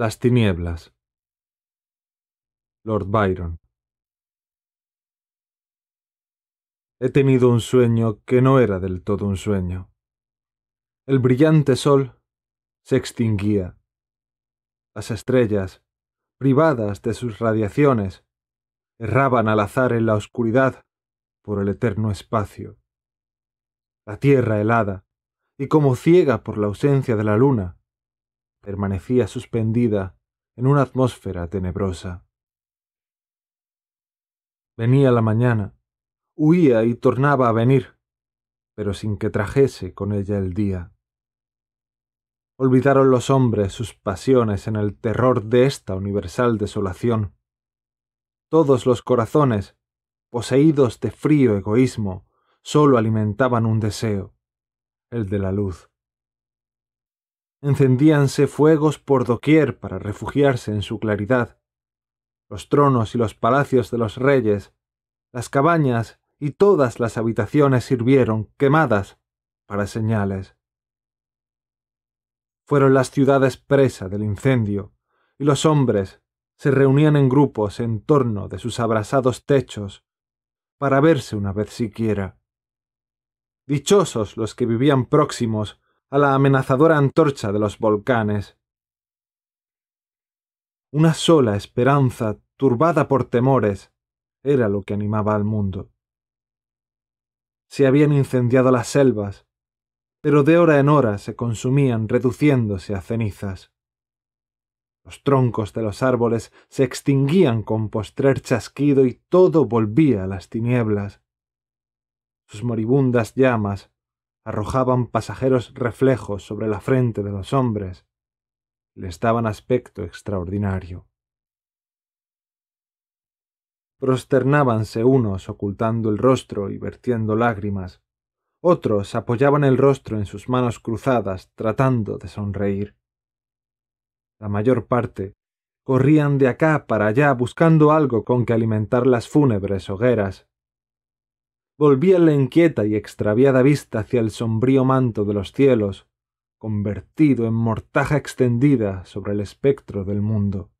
Las tinieblas. Lord Byron. He tenido un sueño que no era del todo un sueño. El brillante sol se extinguía. Las estrellas, privadas de sus radiaciones, erraban al azar en la oscuridad por el eterno espacio. La tierra helada, y como ciega por la ausencia de la luna, permanecía suspendida en una atmósfera tenebrosa. Venía la mañana, huía y tornaba a venir, pero sin que trajese con ella el día. Olvidaron los hombres sus pasiones en el terror de esta universal desolación. Todos los corazones, poseídos de frío egoísmo, sólo alimentaban un deseo, el de la luz. Encendíanse fuegos por doquier para refugiarse en su claridad. Los tronos y los palacios de los reyes, las cabañas y todas las habitaciones sirvieron, quemadas, para señales. Fueron las ciudades presa del incendio, y los hombres se reunían en grupos en torno de sus abrasados techos, para verse una vez siquiera. Dichosos los que vivían próximos a la amenazadora antorcha de los volcanes. Una sola esperanza, turbada por temores, era lo que animaba al mundo. Se habían incendiado las selvas, pero de hora en hora se consumían reduciéndose a cenizas. Los troncos de los árboles se extinguían con postrer chasquido y todo volvía a las tinieblas. Sus moribundas llamas arrojaban pasajeros reflejos sobre la frente de los hombres, les daban aspecto extraordinario. Prosternábanse unos ocultando el rostro y vertiendo lágrimas, otros apoyaban el rostro en sus manos cruzadas tratando de sonreír. La mayor parte corrían de acá para allá buscando algo con que alimentar las fúnebres hogueras volvían la inquieta y extraviada vista hacia el sombrío manto de los cielos, convertido en mortaja extendida sobre el espectro del mundo.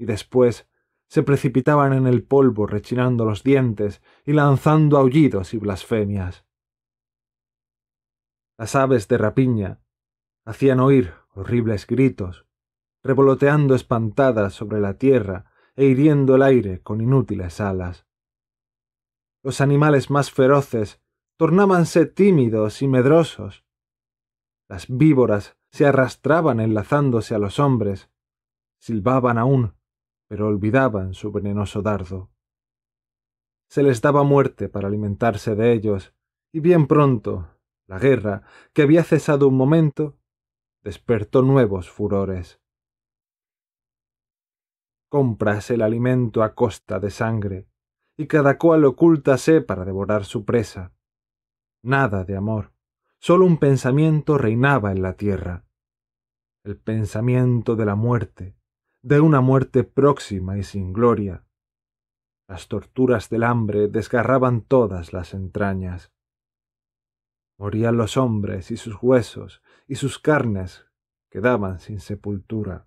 Y después se precipitaban en el polvo rechinando los dientes y lanzando aullidos y blasfemias. Las aves de rapiña hacían oír horribles gritos, revoloteando espantadas sobre la tierra e hiriendo el aire con inútiles alas los animales más feroces tornábanse tímidos y medrosos. Las víboras se arrastraban enlazándose a los hombres, silbaban aún, pero olvidaban su venenoso dardo. Se les daba muerte para alimentarse de ellos, y bien pronto la guerra, que había cesado un momento, despertó nuevos furores. Compras el alimento a costa de sangre, y cada cual ocúltase para devorar su presa. Nada de amor, solo un pensamiento reinaba en la tierra, el pensamiento de la muerte, de una muerte próxima y sin gloria. Las torturas del hambre desgarraban todas las entrañas. Morían los hombres y sus huesos y sus carnes quedaban sin sepultura.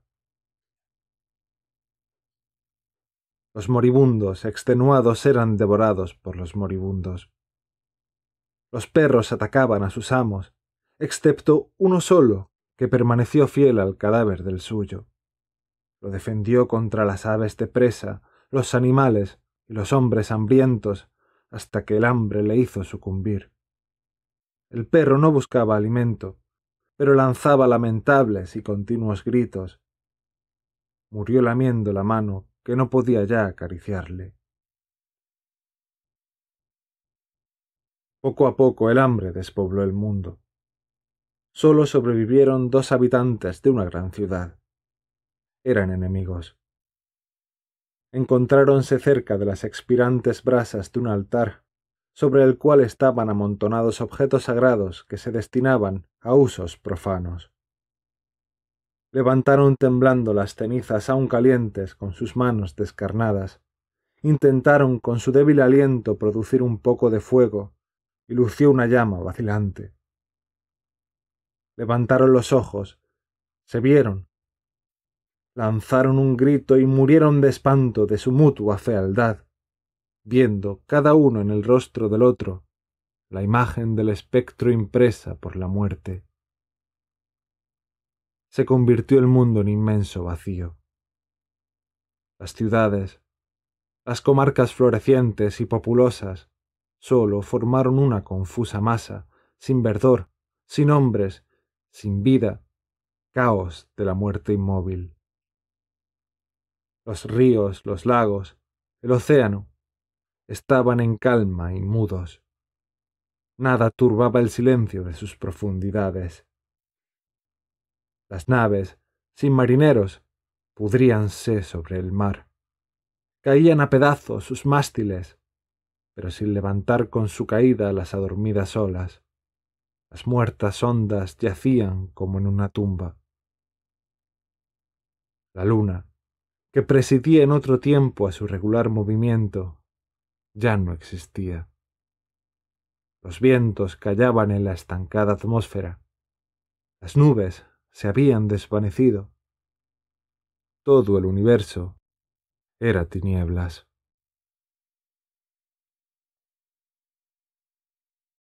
Los moribundos, extenuados, eran devorados por los moribundos. Los perros atacaban a sus amos, excepto uno solo, que permaneció fiel al cadáver del suyo. Lo defendió contra las aves de presa, los animales y los hombres hambrientos, hasta que el hambre le hizo sucumbir. El perro no buscaba alimento, pero lanzaba lamentables y continuos gritos. Murió lamiendo la mano que no podía ya acariciarle. Poco a poco el hambre despobló el mundo. Solo sobrevivieron dos habitantes de una gran ciudad. Eran enemigos. Encontráronse cerca de las expirantes brasas de un altar, sobre el cual estaban amontonados objetos sagrados que se destinaban a usos profanos levantaron temblando las cenizas aún calientes con sus manos descarnadas, intentaron con su débil aliento producir un poco de fuego, y lució una llama vacilante. Levantaron los ojos, se vieron, lanzaron un grito y murieron de espanto de su mutua fealdad, viendo cada uno en el rostro del otro la imagen del espectro impresa por la muerte se convirtió el mundo en inmenso vacío. Las ciudades, las comarcas florecientes y populosas, sólo formaron una confusa masa, sin verdor, sin hombres, sin vida, caos de la muerte inmóvil. Los ríos, los lagos, el océano, estaban en calma y mudos. Nada turbaba el silencio de sus profundidades. Las naves, sin marineros, pudríanse sobre el mar. Caían a pedazos sus mástiles, pero sin levantar con su caída las adormidas olas. Las muertas ondas yacían como en una tumba. La luna, que presidía en otro tiempo a su regular movimiento, ya no existía. Los vientos callaban en la estancada atmósfera. Las nubes se habían desvanecido. Todo el universo era tinieblas.